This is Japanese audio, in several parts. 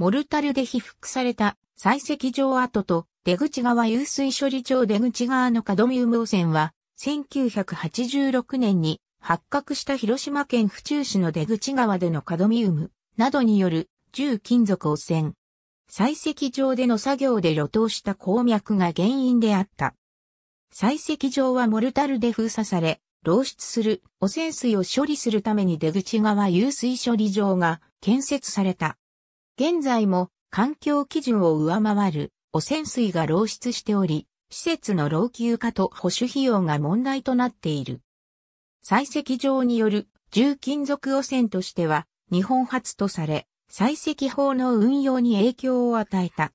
モルタルで被覆された採石場跡と出口側湧水処理場出口側のカドミウム汚染は、1986年に発覚した広島県府中市の出口側でのカドミウムなどによる重金属汚染。採石場での作業で露頭した鉱脈が原因であった。採石場はモルタルで封鎖され、漏出する汚染水を処理するために出口側湧水処理場が建設された。現在も環境基準を上回る汚染水が漏出しており、施設の老朽化と保守費用が問題となっている。採石場による重金属汚染としては日本初とされ、採石法の運用に影響を与えた。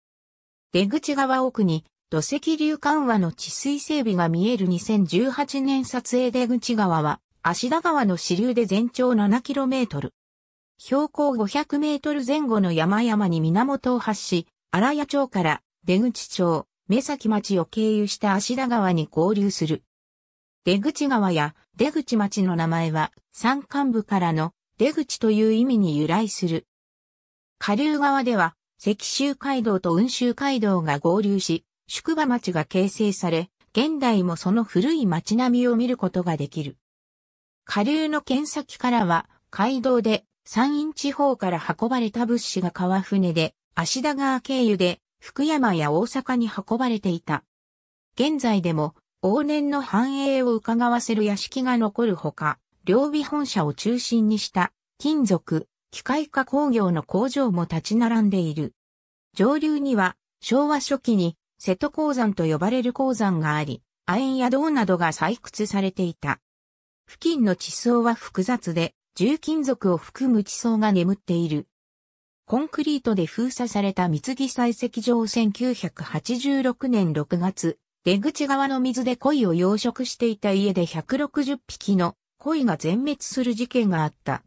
出口側奥に土石流緩和の治水整備が見える2018年撮影出口側は、芦田川の支流で全長 7km、標高500メートル前後の山々に源を発し、荒谷町から出口町、目先町を経由した芦田川に合流する。出口川や出口町の名前は山間部からの出口という意味に由来する。下流側では石州街道と雲州街道が合流し、宿場町が形成され、現代もその古い町並みを見ることができる。下流の剣先からは街道で山陰地方から運ばれた物資が川船で、芦田川経由で、福山や大阪に運ばれていた。現在でも、往年の繁栄を伺わせる屋敷が残るほか、両備本社を中心にした、金属、機械化工業の工場も立ち並んでいる。上流には、昭和初期に、瀬戸鉱山と呼ばれる鉱山があり、亜鉛や銅などが採掘されていた。付近の地層は複雑で、重金属を含む地層が眠っている。コンクリートで封鎖された三木採石場1986年6月、出口側の水で鯉を養殖していた家で160匹の鯉が全滅する事件があった。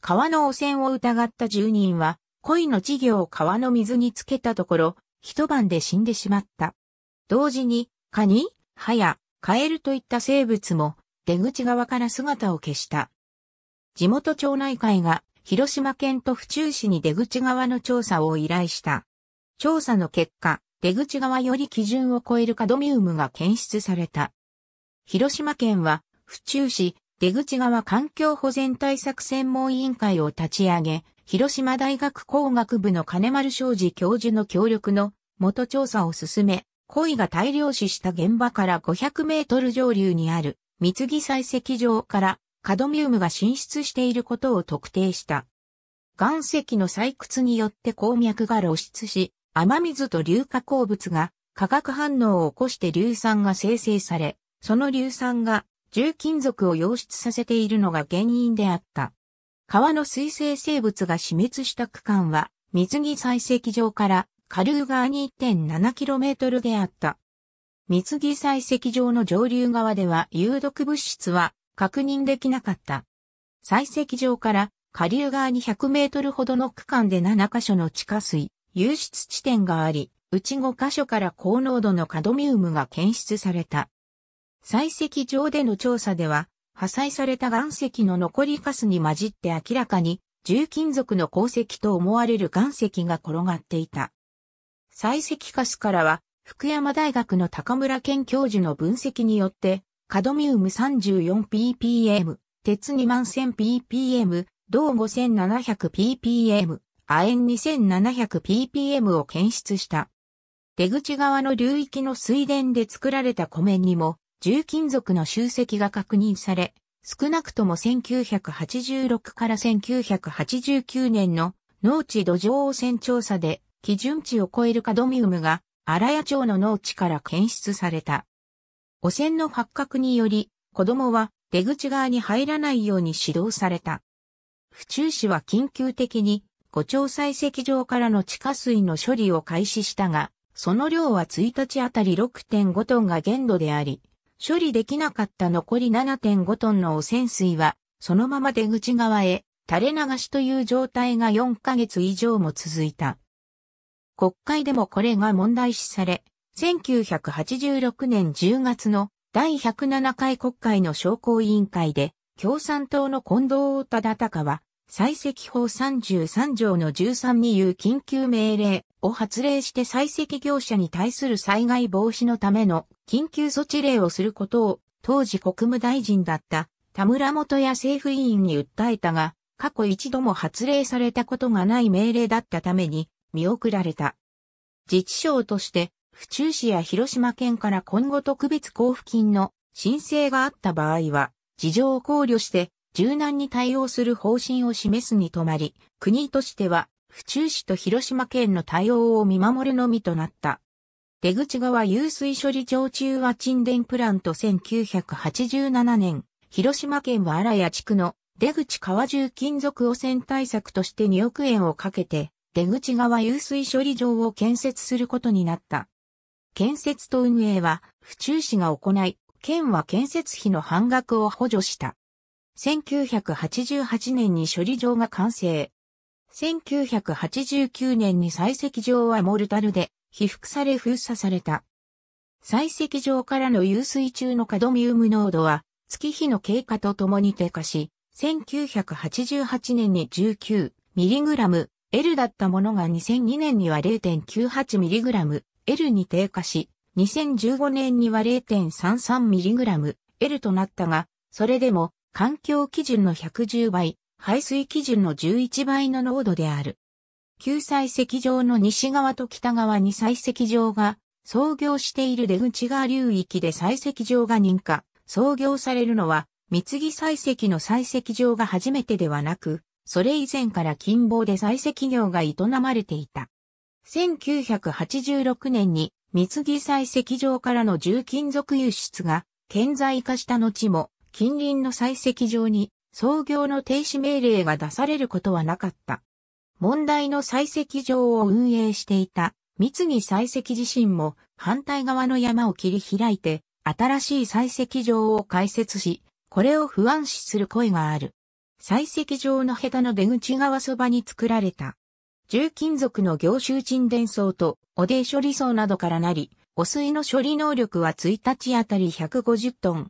川の汚染を疑った住人は、鯉の稚魚を川の水につけたところ、一晩で死んでしまった。同時に、カニ、ハヤ、カエルといった生物も出口側から姿を消した。地元町内会が広島県と府中市に出口側の調査を依頼した。調査の結果、出口側より基準を超えるカドミウムが検出された。広島県は、府中市、出口側環境保全対策専門委員会を立ち上げ、広島大学工学部の金丸昌司教授の協力の元調査を進め、鯉が大量死した現場から500メートル上流にある、三木採石場からカドミウムが進出していることを特定した。岩石の採掘によって鉱脈が露出し、雨水と硫化鉱物が化学反応を起こして硫酸が生成され、その硫酸が重金属を溶出させているのが原因であった。川の水生生物が死滅した区間は、水着採石場から下流側に 1.7km であった。水着採石場の上流側では有毒物質は確認できなかった。採石場から下流側に100メートルほどの区間で7カ所の地下水、湧出地点があり、うち5カ所から高濃度のカドミウムが検出された。採石場での調査では、破砕された岩石の残りカスに混じって明らかに、重金属の鉱石と思われる岩石が転がっていた。採石カスからは、福山大学の高村健教授の分析によって、カドミウム 34ppm、鉄 21000ppm、銅 5700ppm、亜鉛 2700ppm を検出した。出口側の流域の水田で作られた湖面にも、重金属の集積が確認され、少なくとも1986から1989年の農地土壌汚染調査で基準値を超えるカドミウムが荒谷町の農地から検出された。汚染の発覚により、子供は出口側に入らないように指導された。府中市は緊急的に、五町採石場からの地下水の処理を開始したが、その量は1日あたり6.5トンが限度であり、処理できなかった残り7.5トンの汚染水は、そのまま出口側へ垂れ流しという状態が4ヶ月以上も続いた。国会でもこれが問題視され、1986年10月の第107回国会の商工委員会で、共産党の近藤忠隆は、採石法33条の13に言う緊急命令を発令して採石業者に対する災害防止のための緊急措置令をすることを当時国務大臣だった田村元や政府委員に訴えたが、過去一度も発令されたことがない命令だったために見送られた。自治省として府中市や広島県から今後特別交付金の申請があった場合は、事情を考慮して柔軟に対応する方針を示すにとまり、国としては府中市と広島県の対応を見守るのみとなった。出口側湧水処理場中は沈殿プラント1987年、広島県は荒谷地区の出口川中金属汚染対策として2億円をかけて、出口側湧水処理場を建設することになった。建設と運営は府中市が行い、県は建設費の半額を補助した。1988年に処理場が完成。1989年に採石場はモルタルで被覆され封鎖された。採石場からの湧水中のカドミウム濃度は月日の経過とともに低下し、1988年に 19mg L だったものが2002年には 0.98mg L に低下し、2015年には 0.33mg L となったが、それでも環境基準の110倍、排水基準の11倍の濃度である。旧採石場の西側と北側に採石場が創業している出口川流域で採石場が認可、創業されるのは、三木採石の採石場が初めてではなく、それ以前から近傍で採石業が営まれていた。1986年に三木採石場からの重金属輸出が顕在化した後も近隣の採石場に操業の停止命令が出されることはなかった。問題の採石場を運営していた三木採石自身も反対側の山を切り開いて新しい採石場を開設し、これを不安視する声がある。採石場の下手の出口側そばに作られた重金属の凝集沈殿層と汚泥処理層などからなり、汚水の処理能力は1日あたり150トン。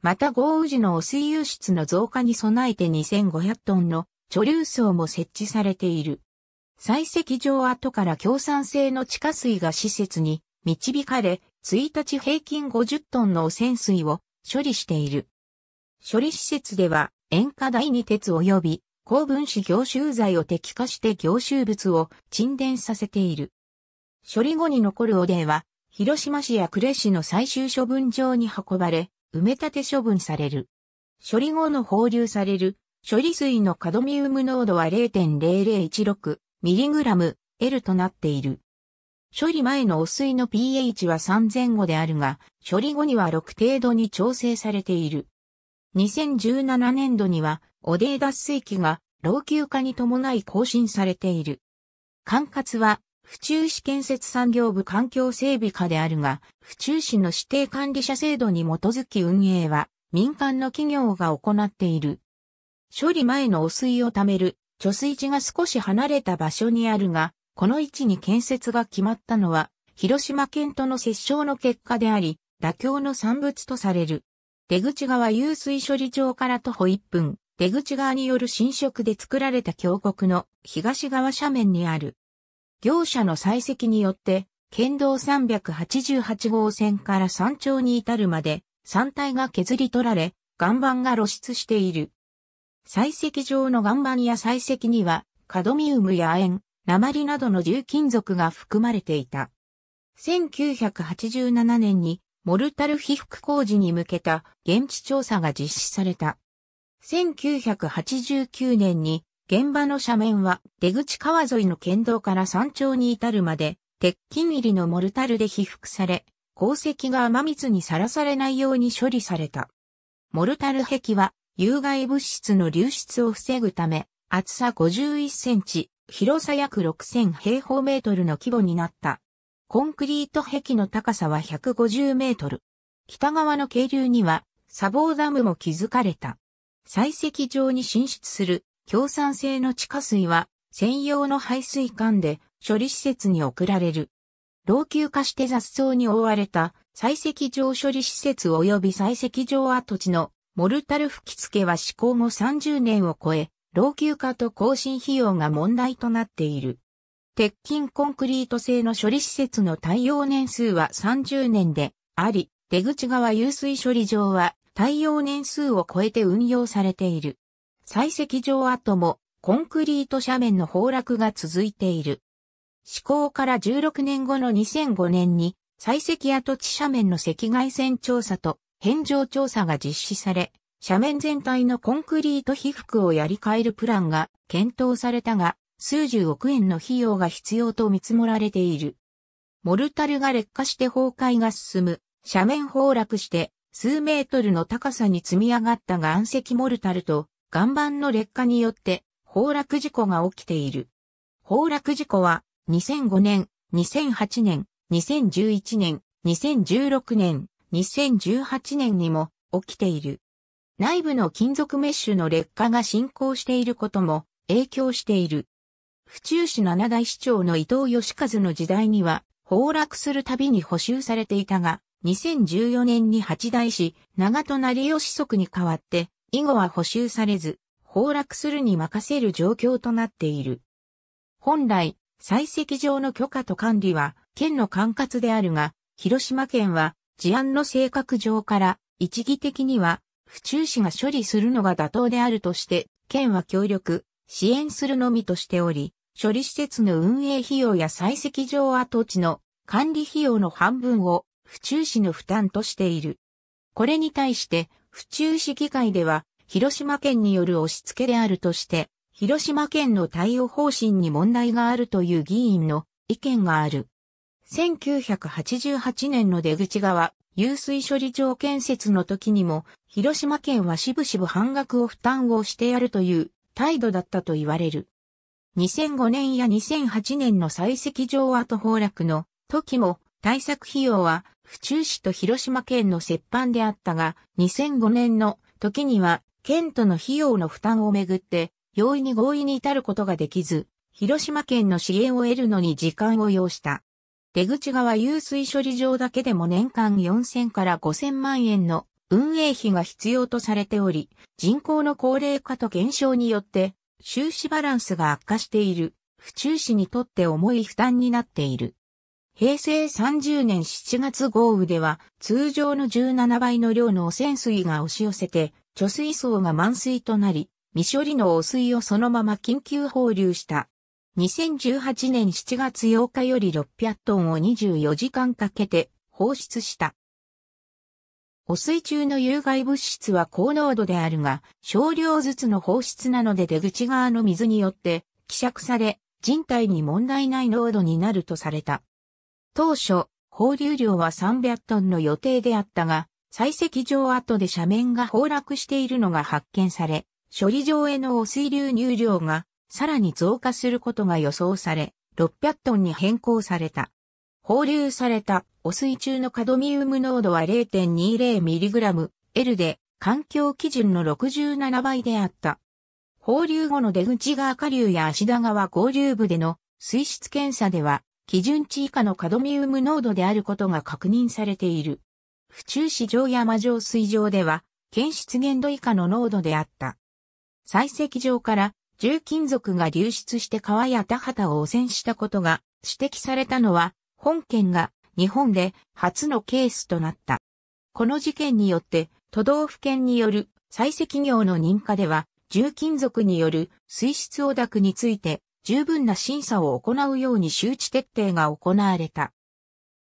また豪雨時の汚水輸出の増加に備えて2500トンの貯留層も設置されている。採石場跡から共産性の地下水が施設に導かれ、1日平均50トンの汚染水を処理している。処理施設では塩化第二鉄及び高分子凝集剤を滴化して凝集物を沈殿させている。処理後に残る汚泥は、広島市や呉市の最終処分場に運ばれ、埋め立て処分される。処理後の放流される、処理水のカドミウム濃度は 0.0016mg/L となっている。処理前の汚水の pH は3前後であるが、処理後には6程度に調整されている。2017年度には汚泥脱水機が老朽化に伴い更新されている。管轄は、府中市建設産業部環境整備課であるが、府中市の指定管理者制度に基づき運営は、民間の企業が行っている。処理前の汚水を貯める、貯水池が少し離れた場所にあるが、この位置に建設が決まったのは、広島県との折衝の結果であり、妥協の産物とされる。出口側湧水処理場から徒歩1分、出口側による侵食で作られた峡谷の東側斜面にある。業者の採石によって、県道388号線から山頂に至るまで、山体が削り取られ、岩盤が露出している。採石場の岩盤や採石には、カドミウムや亜鉛、鉛などの重金属が含まれていた。1987年にモルタル被覆工事に向けた現地調査が実施された。1989年に現場の斜面は出口川沿いの県道から山頂に至るまで鉄筋入りのモルタルで被覆され、鉱石が雨水にさらされないように処理された。モルタル壁は有害物質の流出を防ぐため、厚さ51センチ、広さ約6000平方メートルの規模になった。コンクリート壁の高さは150メートル。北側の渓流には砂防ダムも築かれた。採石場に進出する共産性の地下水は専用の排水管で処理施設に送られる。老朽化して雑草に覆われた採石場処理施設及び採石場跡地のモルタル吹き付けは施行後30年を超え、老朽化と更新費用が問題となっている。鉄筋コンクリート製の処理施設の耐用年数は30年であり、出口側湧水処理場は耐用年数を超えて運用されている。採石場跡もコンクリート斜面の崩落が続いている。施行から16年後の2005年に採石跡地斜面の赤外線調査と返上調査が実施され、斜面全体のコンクリート被覆をやり替えるプランが検討されたが、数十億円の費用が必要と見積もられている。モルタルが劣化して崩壊が進む、斜面崩落して数メートルの高さに積み上がった岩石モルタルと岩盤の劣化によって崩落事故が起きている。崩落事故は2005年、2008年、2011年、2016年、2018年にも起きている。内部の金属メッシュの劣化が進行していることも影響している。府中市七大市長の伊藤義和の時代には崩落するたびに補修されていたが、2014年に八代市長戸成義則に代わって、以後は補修されず、崩落するに任せる状況となっている。本来、採石場の許可と管理は、県の管轄であるが、広島県は、事案の性格上から、一義的には、府中市が処理するのが妥当であるとして、県は協力、支援するのみとしており、処理施設の運営費用や採石場跡地の管理費用の半分を府中市の負担としている。これに対して、府中市議会では、広島県による押し付けであるとして、広島県の対応方針に問題があるという議員の意見がある。1988年の出口側、湧水処理場建設の時にも、広島県はしぶしぶ半額を負担をしてやるという態度だったと言われる。2005年や2008年の採石場跡崩落の時も対策費用は府中市と広島県の折半であったが、2005年の時には県との費用の負担をめぐって容易に合意に至ることができず、広島県の支援を得るのに時間を要した。出口側湧水処理場だけでも年間4000から5000万円の運営費が必要とされており、人口の高齢化と減少によって収支バランスが悪化している、府中市にとって重い負担になっている。平成30年7月豪雨では、通常の17倍の量の汚染水が押し寄せて、貯水槽が満水となり、未処理の汚水をそのまま緊急放流した。2018年7月8日より600トンを24時間かけて放出した。汚水中の有害物質は高濃度であるが、少量ずつの放出なので出口側の水によって希釈され、人体に問題ない濃度になるとされた。当初、放流量は300トンの予定であったが、採石場跡で斜面が崩落しているのが発見され、処理場への汚水流入量がさらに増加することが予想され、600トンに変更された。放流された汚水中のカドミウム濃度は 0.20mg L で環境基準の67倍であった。放流後の出口川下流や足田川合流部での水質検査では基準値以下のカドミウム濃度であることが確認されている。府中市上山上水上では、検出限度以下の濃度であった。採石場から重金属が流出して川や田畑を汚染したことが指摘されたのは、本件が日本で初のケースとなった。この事件によって、都道府県による採石業の認可では、重金属による水質汚濁について十分な審査を行うように周知徹底が行われた。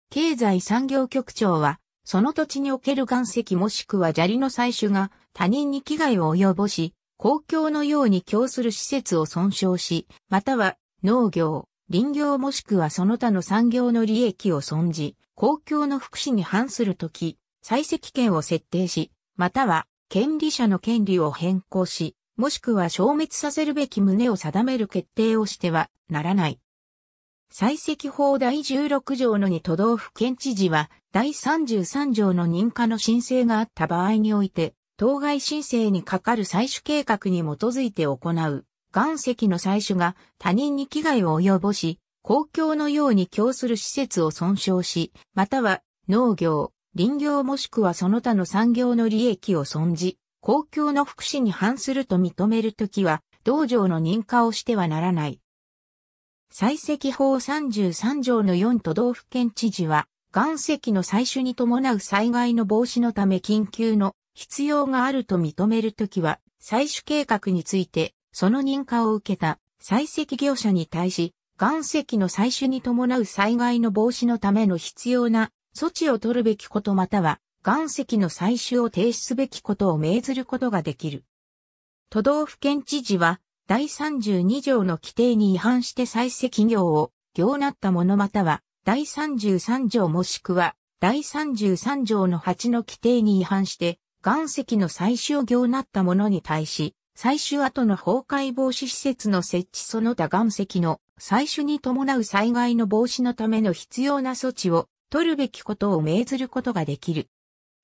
経済産業局長は、その土地における岩石もしくは砂利の採取が他人に危害を及ぼし、公共のように供する施設を損傷し、または農業、林業もしくはその他の産業の利益を損じ、公共の福祉に反するとき、採石権を設定し、または権利者の権利を変更し、もしくは消滅させるべき旨を定める決定をしてはならない。採石法第16条の2都道府県知事は、第33条の認可の申請があった場合において、当該申請にかかる採取計画に基づいて行う、岩石の採取が他人に危害を及ぼし、公共のように供する施設を損傷し、または農業、林業もしくはその他の産業の利益を損じ、公共の福祉に反すると認めるときは、道場の認可をしてはならない。採石法33条の4都道府県知事は、岩石の採取に伴う災害の防止のため緊急の必要があると認めるときは、採取計画について、その認可を受けた採石業者に対し、岩石の採取に伴う災害の防止のための必要な措置を取るべきことまたは、岩石の採取を停止すべきことを命ずることができる。都道府県知事は、第32条の規定に違反して採石業を行なった者または、第33条もしくは、第33条の8の規定に違反して、岩石の採取を行なった者に対し、採取後の崩壊防止施設の設置その他岩石の採取に伴う災害の防止のための必要な措置を取るべきことを命ずることができる。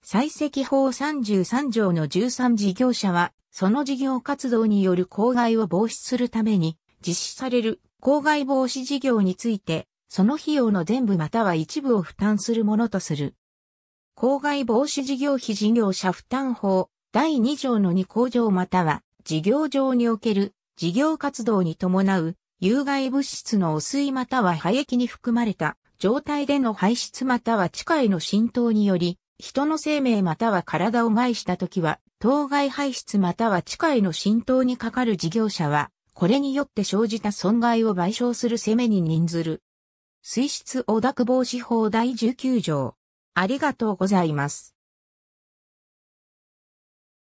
採石法33条の13事業者は、その事業活動による公害を防止するために、実施される公害防止事業について、その費用の全部または一部を負担するものとする。公害防止事業費事業者負担法第2条の2工場または事業上における事業活動に伴う有害物質の汚水または廃液に含まれた状態での排出または地下への浸透により人の生命または体を害したときは、当該排出または地下への浸透にかかる事業者は、これによって生じた損害を賠償する責めに任ずる。水質汚濁防止法第19条。ありがとうございます。